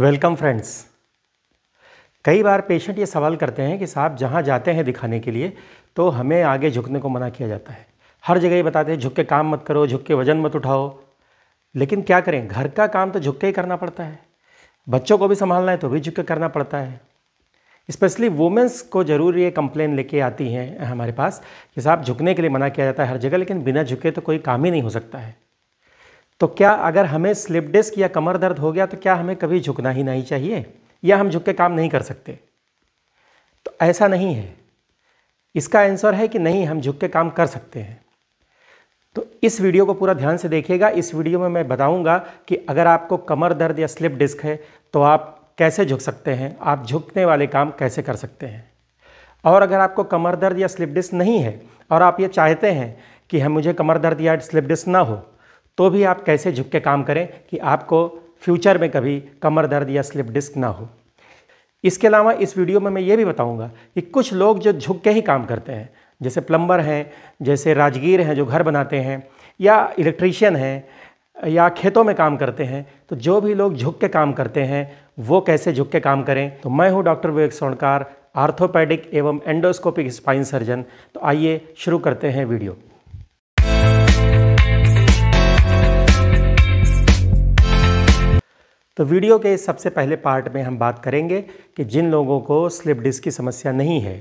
welcome friends कई बार patient ये सवाल करते हैं कि साहब जहाँ जाते हैं दिखाने के लिए तो हमें आगे झुकने को मना किया जाता है हर जगह ये बताते हैं झुक के काम मत करो झुक के वज़न मत उठाओ लेकिन क्या करें घर का काम तो झुक के ही करना पड़ता है बच्चों को भी संभालना है तो भी झुक के करना पड़ता है स्पेशली वुमेंस को ज़रूर ये कंप्लेन लेके आती हैं हमारे पास कि साहब झुकने के लिए मना किया जाता है हर जगह लेकिन बिना झुके तो कोई काम ही नहीं हो सकता है तो क्या अगर हमें स्लिप डिस्क या कमर दर्द हो गया तो क्या हमें कभी झुकना ही नहीं चाहिए या हम झुक के काम नहीं कर सकते तो ऐसा नहीं है इसका आंसर है कि नहीं हम झुक के काम कर सकते हैं तो इस वीडियो को पूरा ध्यान से देखिएगा इस वीडियो में मैं बताऊंगा कि अगर आपको कमर दर्द या स्लिप डिस्क है तो आप कैसे झुक सकते हैं आप झुकने वाले काम कैसे कर सकते हैं और अगर आपको कमर दर्द या स्लिप डिस्क नहीं है और आप ये चाहते हैं कि हम मुझे कमर दर्द या स्लिप डिस्क ना हो तो भी आप कैसे झुक के काम करें कि आपको फ्यूचर में कभी कमर दर्द या स्लिप डिस्क ना हो इसके अलावा इस वीडियो में मैं ये भी बताऊंगा कि कुछ लोग जो झुक के ही काम करते हैं जैसे प्लम्बर हैं जैसे राजगीर हैं जो घर बनाते हैं या इलेक्ट्रीशियन हैं या खेतों में काम करते हैं तो जो भी लोग झुक के काम करते हैं वो कैसे झुक के काम करें तो मैं हूँ डॉक्टर विवेक सोनकार आर्थोपैडिक एवं एंडोस्कोपिक स्पाइन सर्जन तो आइए शुरू करते हैं वीडियो तो वीडियो के सबसे पहले पार्ट में हम बात करेंगे कि जिन लोगों को स्लिप डिस्क की समस्या नहीं है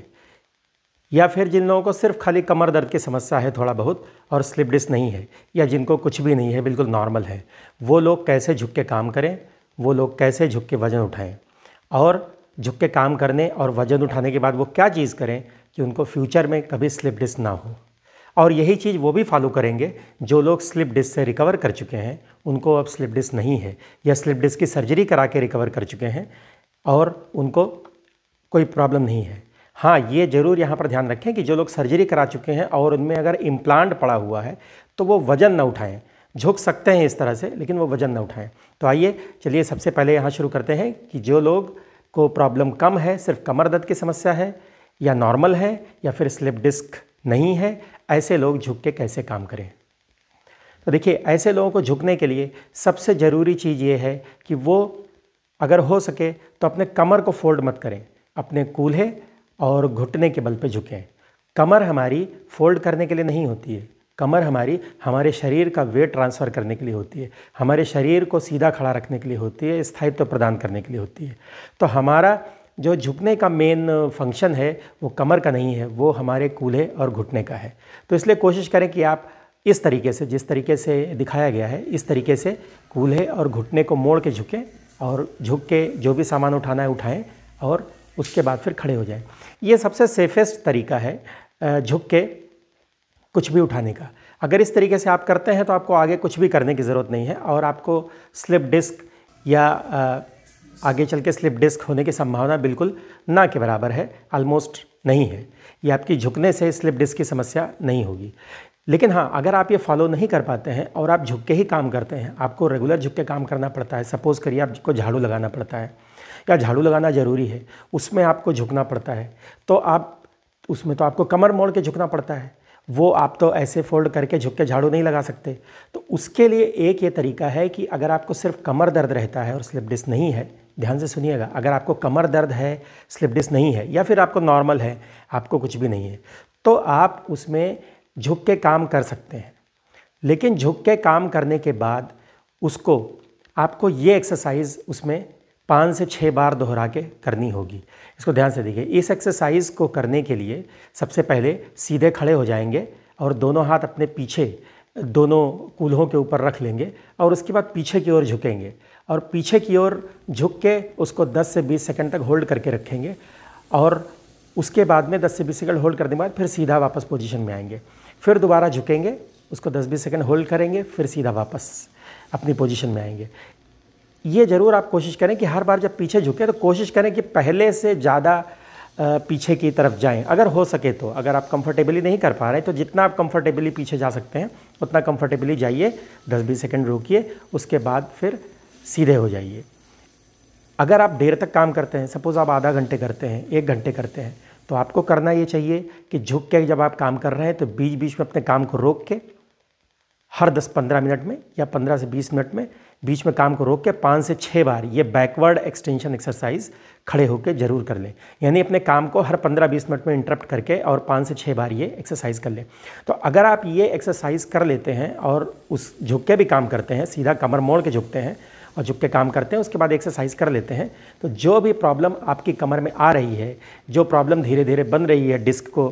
या फिर जिन लोगों को सिर्फ खाली कमर दर्द की समस्या है थोड़ा बहुत और स्लिप डिस्क नहीं है या जिनको कुछ भी नहीं है बिल्कुल नॉर्मल है वो लोग कैसे झुक के काम करें वो लोग कैसे झुक के वज़न उठाएं और झुक के काम करने और वज़न उठाने के बाद वो क्या चीज़ करें कि उनको फ्यूचर में कभी स्लिप डिस्क ना हो और यही चीज़ वो भी फॉलो करेंगे जो लोग स्लिप डिस्क से रिकवर कर चुके हैं उनको अब स्लिप डिस्क नहीं है या स्लिप डिस्क की सर्जरी करा के रिकवर कर चुके हैं और उनको कोई प्रॉब्लम नहीं है हाँ ये ज़रूर यहाँ पर ध्यान रखें कि जो लोग सर्जरी करा चुके हैं और उनमें अगर इम्प्लांट पड़ा हुआ है तो वो वज़न न उठाएं झुक सकते हैं इस तरह से लेकिन वो वज़न न उठाएं तो आइए चलिए सबसे पहले यहाँ शुरू करते हैं कि जो लोग को प्रॉब्लम कम है सिर्फ कमर दर्द की समस्या है या नॉर्मल है या फिर स्लिप डिस्क नहीं है ऐसे लोग झुक के कैसे काम करें तो देखिए ऐसे लोगों को झुकने के लिए सबसे ज़रूरी चीज़ ये है कि वो अगर हो सके तो अपने कमर को फोल्ड मत करें अपने कूल्हे और घुटने के बल पे झुकें कमर हमारी फोल्ड करने के लिए नहीं होती है कमर हमारी हमारे शरीर का वेट ट्रांसफ़र करने के लिए होती है हमारे शरीर को सीधा खड़ा रखने के लिए होती है स्थायित्व तो प्रदान करने के लिए होती है तो हमारा जो झुकने का मेन फंक्शन है वो कमर का नहीं है वो हमारे कूल्हे और घुटने का है तो इसलिए कोशिश करें कि आप इस तरीके से जिस तरीके से दिखाया गया है इस तरीके से कूल्हे और घुटने को मोड़ के झुकें और झुक के जो भी सामान उठाना है उठाएँ और उसके बाद फिर खड़े हो जाएं ये सबसे सेफेस्ट तरीका है झुक के कुछ भी उठाने का अगर इस तरीके से आप करते हैं तो आपको आगे कुछ भी करने की ज़रूरत नहीं है और आपको स्लिप डिस्क या आगे चल के स्लिप डिस्क होने की संभावना बिल्कुल ना के बराबर है ऑलमोस्ट नहीं है ये आपकी झुकने से स्लिप डिस्क की समस्या नहीं होगी लेकिन हाँ अगर आप ये फॉलो नहीं कर पाते हैं और आप झुक के ही काम करते हैं आपको रेगुलर झुक के काम करना पड़ता है सपोज़ करिए आपको झाड़ू लगाना पड़ता है या झाड़ू लगाना ज़रूरी है उसमें आपको झुकना पड़ता है तो आप उसमें तो आपको कमर मोड़ के झुकना पड़ता है वो आप तो ऐसे फोल्ड करके झुक के झाड़ू नहीं लगा सकते तो उसके लिए एक ये तरीका है कि अगर आपको सिर्फ कमर दर्द रहता है और स्लिप डिस्क नहीं है ध्यान से सुनिएगा अगर आपको कमर दर्द है स्लिप डिस्क नहीं है या फिर आपको नॉर्मल है आपको कुछ भी नहीं है तो आप उसमें झुक के काम कर सकते हैं लेकिन झुक के काम करने के बाद उसको आपको ये एक्सरसाइज उसमें पाँच से छः बार दोहरा के करनी होगी इसको ध्यान से देखिए इस एक्सरसाइज को करने के लिए सबसे पहले सीधे खड़े हो जाएंगे और दोनों हाथ अपने पीछे दोनों कूल्हों के ऊपर रख लेंगे और उसके बाद पीछे की ओर झुकेंगे और पीछे की ओर झुक के उसको 10 से 20 सेकंड तक होल्ड करके रखेंगे और उसके बाद में 10 से 20 सेकंड होल्ड करने के बाद फिर सीधा वापस पोजीशन में आएंगे फिर दोबारा झुकेंगे उसको 10-20 सेकंड होल्ड करेंगे फिर सीधा वापस अपनी पोजीशन में आएंगे ये ज़रूर आप कोशिश करें कि हर बार जब पीछे झुकें तो कोशिश करें कि पहले से ज़्यादा पीछे की तरफ जाएं अगर हो सके तो अगर आप कंफर्टेबली नहीं कर पा रहे तो जितना आप कंफर्टेबली पीछे जा सकते हैं उतना कंफर्टेबली जाइए 10-20 सेकंड रोकिए उसके बाद फिर सीधे हो जाइए अगर आप देर तक काम करते हैं सपोज़ आप आधा घंटे करते हैं एक घंटे करते हैं तो आपको करना ये चाहिए कि झुक के जब आप काम कर रहे हैं तो बीच बीच में अपने काम को रोक के हर 10-15 मिनट में या 15 से 20 मिनट में बीच में काम को रोक के पाँच से छः बार ये बैकवर्ड एक्सटेंशन एक्सरसाइज खड़े होकर जरूर कर लें यानी अपने काम को हर 15-20 मिनट में इंटरप्ट करके और पाँच से छः बार ये एक्सरसाइज कर लें तो अगर आप ये एक्सरसाइज कर लेते हैं और उस झुक के भी काम करते हैं सीधा कमर मोड़ के झुकते हैं और झुक के काम करते हैं उसके बाद एक्सरसाइज कर लेते हैं तो जो भी प्रॉब्लम आपकी कमर में आ रही है जो प्रॉब्लम धीरे धीरे बन रही है डिस्क को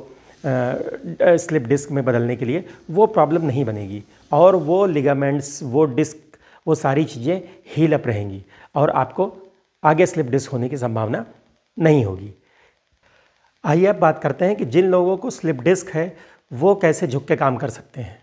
स्लिप डिस्क में बदलने के लिए वो प्रॉब्लम नहीं बनेगी और वो लिगामेंट्स वो डिस्क वो सारी चीज़ें हील अप रहेंगी और आपको आगे स्लिप डिस्क होने की संभावना नहीं होगी आइए अब बात करते हैं कि जिन लोगों को स्लिप डिस्क है वो कैसे झुक के काम कर सकते हैं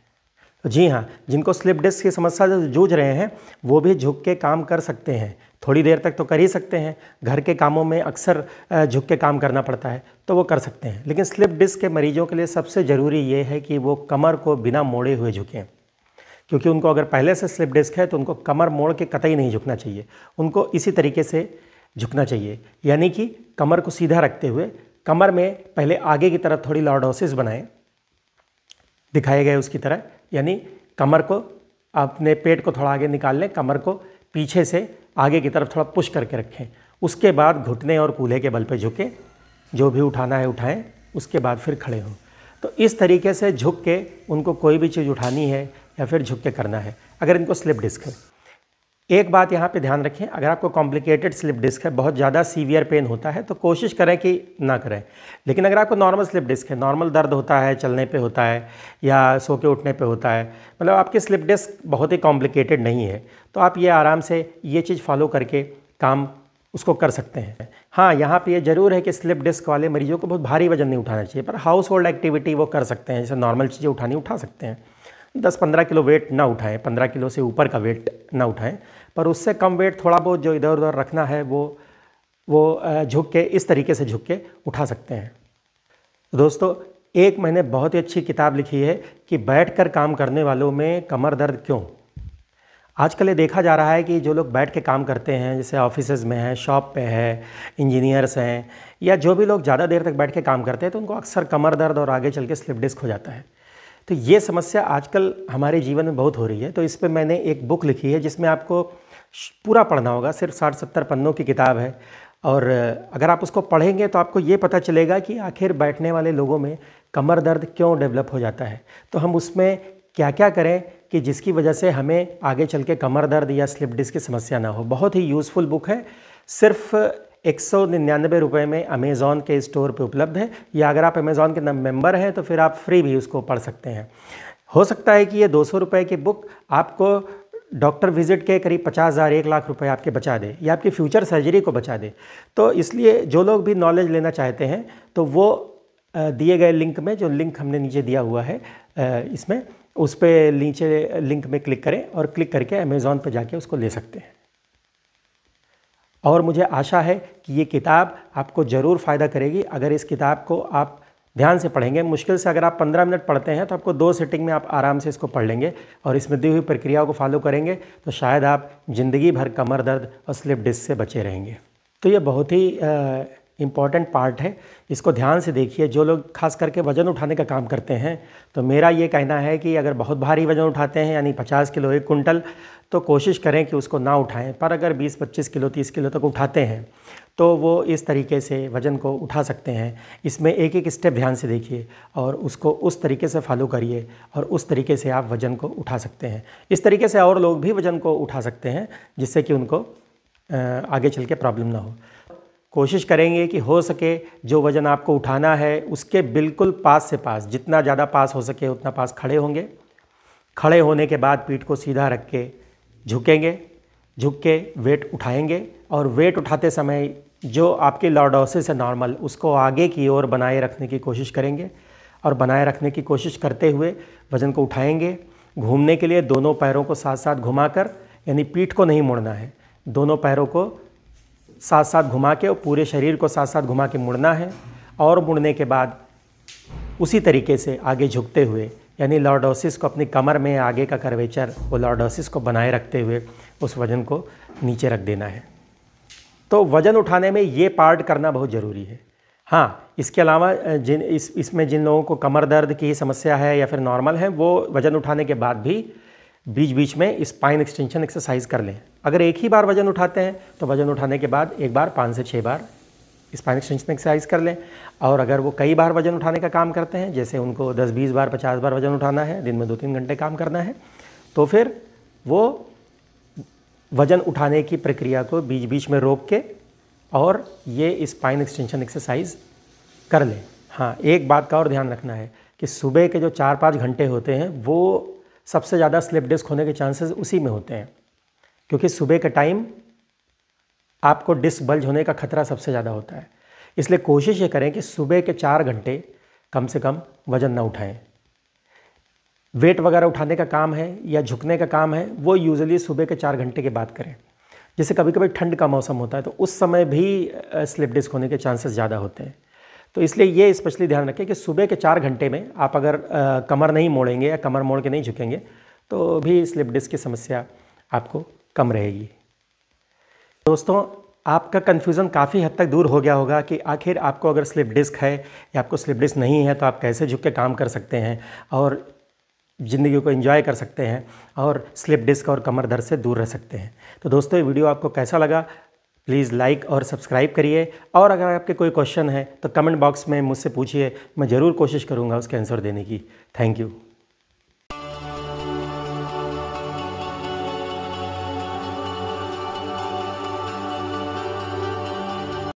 जी हाँ जिनको स्लिप डिस्क की समस्या से जूझ रहे हैं वो भी झुक के काम कर सकते हैं थोड़ी देर तक तो कर ही सकते हैं घर के कामों में अक्सर झुक के काम करना पड़ता है तो वो कर सकते हैं लेकिन स्लिप डिस्क के मरीजों के लिए सबसे ज़रूरी ये है कि वो कमर को बिना मोड़े हुए झुकें क्योंकि उनको अगर पहले से स्लिप डिस्क है तो उनको कमर मोड़ के कतई नहीं झुकना चाहिए उनको इसी तरीके से झुकना चाहिए यानी कि कमर को सीधा रखते हुए कमर में पहले आगे की तरफ थोड़ी लॉर्डोसिस बनाएं दिखाए गए उसकी तरह यानी कमर को अपने पेट को थोड़ा आगे निकाल लें कमर को पीछे से आगे की तरफ थोड़ा पुश करके रखें उसके बाद घुटने और कूल्हे के बल पर झुकें जो भी उठाना है उठाएं उसके बाद फिर खड़े हों तो इस तरीके से झुक के उनको कोई भी चीज़ उठानी है या फिर झुक के करना है अगर इनको स्लिप डिस्क है एक बात यहाँ पे ध्यान रखें अगर आपको कॉम्प्लिकेटेड स्लिप डिस्क है बहुत ज़्यादा सीवियर पेन होता है तो कोशिश करें कि ना करें लेकिन अगर आपको नॉर्मल स्लिप डिस्क है नॉर्मल दर्द होता है चलने पे होता है या सो के उठने पे होता है मतलब आपकी स्लिप डिस्क बहुत ही कॉम्प्लिकेटेड नहीं है तो आप ये आराम से ये चीज़ फॉलो करके काम उसको कर सकते हैं हाँ यहाँ पे ये ज़रूर है कि स्लिप डिस्क वाले मरीजों को बहुत भारी वजन नहीं उठाना चाहिए पर हाउस होल्ड एक्टिविटी वो कर सकते हैं जैसे नॉर्मल चीज़ें उठानी उठा सकते हैं दस पंद्रह किलो वेट ना उठाएं पंद्रह किलो से ऊपर का वेट ना उठाएं पर उससे कम वेट थोड़ा बहुत जो इधर उधर रखना है वो वो झुक के इस तरीके से झुक के उठा सकते हैं दोस्तों एक मैंने बहुत ही अच्छी किताब लिखी है कि बैठ कर काम करने वालों में कमर दर्द क्यों आजकल ये देखा जा रहा है कि जो लोग बैठ के काम करते हैं जैसे ऑफिस में हैं शॉप पे है इंजीनियर्स हैं या जो भी लोग ज़्यादा देर तक बैठ के काम करते हैं तो उनको अक्सर कमर दर्द और आगे चल के स्लिप डिस्क हो जाता है तो ये समस्या आजकल हमारे जीवन में बहुत हो रही है तो इस पर मैंने एक बुक लिखी है जिसमें आपको पूरा पढ़ना होगा सिर्फ साठ सत्तर पन्नों की किताब है और अगर आप उसको पढ़ेंगे तो आपको ये पता चलेगा कि आखिर बैठने वाले लोगों में कमर दर्द क्यों डेवलप हो जाता है तो हम उसमें क्या क्या करें कि जिसकी वजह से हमें आगे चल के कमर दर्द या स्लिप डिस्क की समस्या ना हो बहुत ही यूज़फुल बुक है सिर्फ एक सौ निन्यानवे रुपये में अमेज़ॉन के स्टोर पे उपलब्ध है या अगर आप अमेज़ॉन के मेंबर हैं तो फिर आप फ्री भी उसको पढ़ सकते हैं हो सकता है कि ये दो सौ रुपये की बुक आपको डॉक्टर विजिट के करीब पचास हज़ार एक लाख रुपए आपके बचा दे या आपकी फ्यूचर सर्जरी को बचा दे तो इसलिए जो लोग भी नॉलेज लेना चाहते हैं तो वो दिए गए लिंक में जो लिंक हमने नीचे दिया हुआ है इसमें उस पर नीचे लिंक में क्लिक करें और क्लिक करके अमेज़ॉन पर जाके उसको ले सकते हैं और मुझे आशा है कि ये किताब आपको ज़रूर फ़ायदा करेगी अगर इस किताब को आप ध्यान से पढ़ेंगे मुश्किल से अगर आप 15 मिनट पढ़ते हैं तो आपको दो सेटिंग में आप आराम से इसको पढ़ लेंगे और इसमें दी हुई प्रक्रियाओं को फॉलो करेंगे तो शायद आप ज़िंदगी भर कमर दर्द और स्लिप डिस्क से बचे रहेंगे तो ये बहुत ही इम्पॉर्टेंट पार्ट है इसको ध्यान से देखिए जो लोग खास करके वज़न उठाने का काम करते हैं तो मेरा ये कहना है कि अगर बहुत भारी वज़न उठाते हैं यानी पचास किलो एक कुंटल तो कोशिश करें कि उसको ना उठाएं पर अगर 20-25 किलो 30 किलो तक उठाते हैं तो वो इस तरीके से वज़न को उठा सकते हैं इसमें एक एक स्टेप ध्यान से देखिए और उसको उस तरीके से फॉलो करिए और उस तरीके से आप वज़न को उठा सकते हैं इस तरीके से और लोग भी वज़न को उठा सकते हैं जिससे कि उनको आगे चल के प्रॉब्लम ना हो कोशिश करेंगे कि हो सके जो वज़न आपको उठाना है उसके बिल्कुल पास से पास जितना ज़्यादा पास हो सके उतना पास खड़े होंगे खड़े होने के बाद पीठ को सीधा रख के झुकेंगे झुक के वेट उठाएंगे और वेट उठाते समय जो आपके लॉर्डोसिस है नॉर्मल उसको आगे की ओर बनाए रखने की कोशिश करेंगे और बनाए रखने की कोशिश करते हुए वज़न को उठाएंगे घूमने के लिए दोनों पैरों को साथ साथ घुमाकर यानी पीठ को नहीं मुड़ना है दोनों पैरों को साथ साथ घुमा के और पूरे शरीर को साथ साथ घुमा के मुड़ना है और मुड़ने के बाद उसी तरीके से आगे झुकते हुए यानी लॉर्डोसिस को अपनी कमर में आगे का कर्वेचर वो लॉर्डोसिस को बनाए रखते हुए उस वजन को नीचे रख देना है तो वजन उठाने में ये पार्ट करना बहुत ज़रूरी है हाँ इसके अलावा जिन इस इसमें जिन लोगों को कमर दर्द की समस्या है या फिर नॉर्मल है वो वज़न उठाने के बाद भी बीच बीच में स्पाइन एक्सटेंशन एक्सरसाइज कर लें अगर एक ही बार वज़न उठाते हैं तो वज़न उठाने के बाद एक बार पाँच से छः बार स्पाइन एक्सटेंशन एक्सरसाइज कर लें और अगर वो कई बार वजन उठाने का काम करते हैं जैसे उनको 10-20 बार 50 बार वजन उठाना है दिन में दो तीन घंटे काम करना है तो फिर वो वजन उठाने की प्रक्रिया को बीच बीच में रोक के और ये स्पाइन एक्सटेंशन एक्सरसाइज कर लें हाँ एक बात का और ध्यान रखना है कि सुबह के जो चार पाँच घंटे होते हैं वो सबसे ज़्यादा स्लिप डिस्क होने के चांसेस उसी में होते हैं क्योंकि सुबह का टाइम आपको डिस्क बल्ज होने का खतरा सबसे ज़्यादा होता है इसलिए कोशिश ये करें कि सुबह के चार घंटे कम से कम वज़न ना उठाएं वेट वगैरह उठाने का काम है या झुकने का काम है वो यूज़ली सुबह के चार घंटे के बाद करें जैसे कभी कभी ठंड का मौसम होता है तो उस समय भी स्लिप डिस्क होने के चांसेस ज़्यादा होते हैं तो इसलिए ये स्पेशली ध्यान रखें कि सुबह के चार घंटे में आप अगर कमर नहीं मोड़ेंगे या कमर मोड़ के नहीं झुकेंगे तो भी स्लिप डिस्क की समस्या आपको कम रहेगी दोस्तों आपका कन्फ्यूज़न काफ़ी हद तक दूर हो गया होगा कि आखिर आपको अगर स्लिप डिस्क है या आपको स्लिप डिस्क नहीं है तो आप कैसे झुक के काम कर सकते हैं और ज़िंदगी को एंजॉय कर सकते हैं और स्लिप डिस्क और कमर दर्द से दूर रह सकते हैं तो दोस्तों ये वीडियो आपको कैसा लगा प्लीज़ लाइक और सब्सक्राइब करिए और अगर आपके कोई क्वेश्चन है तो कमेंट बॉक्स में मुझसे पूछिए मैं ज़रूर कोशिश करूँगा उसके आंसर देने की थैंक यू